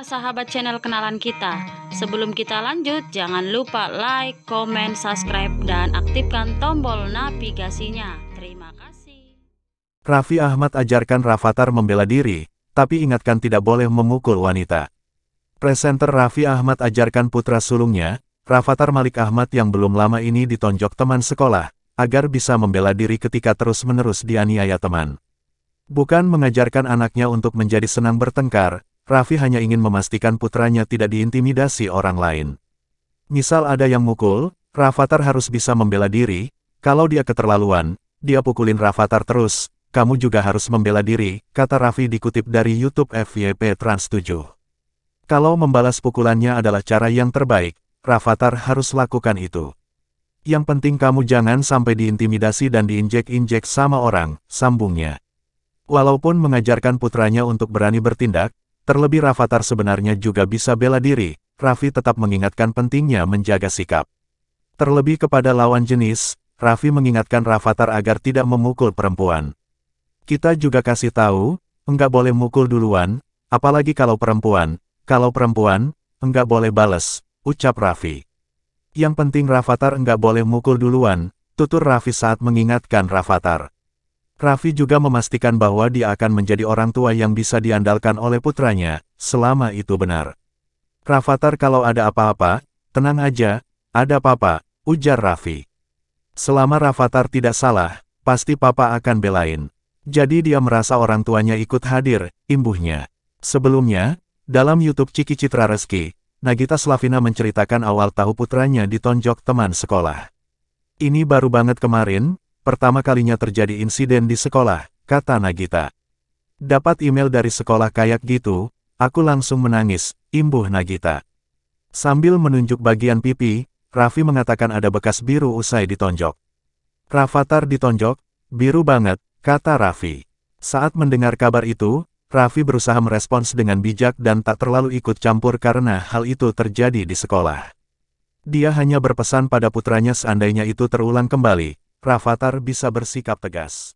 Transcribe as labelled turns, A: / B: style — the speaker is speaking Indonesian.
A: Para sahabat channel kenalan kita. Sebelum kita lanjut, jangan lupa like, comment, subscribe, dan aktifkan tombol navigasinya. Terima kasih.
B: Raffi Ahmad ajarkan Rafathar membela diri, tapi ingatkan tidak boleh memukul wanita. Presenter Raffi Ahmad ajarkan putra sulungnya, Rafathar Malik Ahmad yang belum lama ini ditonjok teman sekolah, agar bisa membela diri ketika terus-menerus dianiaya teman. Bukan mengajarkan anaknya untuk menjadi senang bertengkar, Raffi hanya ingin memastikan putranya tidak diintimidasi orang lain. Misal ada yang mukul, Rafathar harus bisa membela diri, kalau dia keterlaluan, dia pukulin Rafathar terus, kamu juga harus membela diri, kata Raffi dikutip dari YouTube FYP Trans 7. Kalau membalas pukulannya adalah cara yang terbaik, Rafathar harus lakukan itu. Yang penting kamu jangan sampai diintimidasi dan diinjek-injek sama orang, sambungnya. Walaupun mengajarkan putranya untuk berani bertindak, Terlebih Rafathar sebenarnya juga bisa bela diri, Raffi tetap mengingatkan pentingnya menjaga sikap. Terlebih kepada lawan jenis, Raffi mengingatkan Rafathar agar tidak memukul perempuan. Kita juga kasih tahu, enggak boleh mukul duluan, apalagi kalau perempuan, kalau perempuan, enggak boleh bales, ucap Raffi. Yang penting Rafathar enggak boleh mukul duluan, tutur Raffi saat mengingatkan Rafathar. Raffi juga memastikan bahwa dia akan menjadi orang tua yang bisa diandalkan oleh putranya, selama itu benar. Rafathar kalau ada apa-apa, tenang aja, ada papa, ujar Raffi. Selama Rafathar tidak salah, pasti papa akan belain. Jadi dia merasa orang tuanya ikut hadir, imbuhnya. Sebelumnya, dalam YouTube Ciki Citra Reski, Nagita Slavina menceritakan awal tahu putranya ditonjok teman sekolah. Ini baru banget kemarin, Pertama kalinya terjadi insiden di sekolah, kata Nagita. Dapat email dari sekolah kayak gitu, aku langsung menangis, imbuh Nagita. Sambil menunjuk bagian pipi, Raffi mengatakan ada bekas biru usai ditonjok. Rafathar ditonjok, biru banget, kata Raffi. Saat mendengar kabar itu, Raffi berusaha merespons dengan bijak dan tak terlalu ikut campur karena hal itu terjadi di sekolah. Dia hanya berpesan pada putranya seandainya itu terulang kembali, Pravatar bisa bersikap tegas.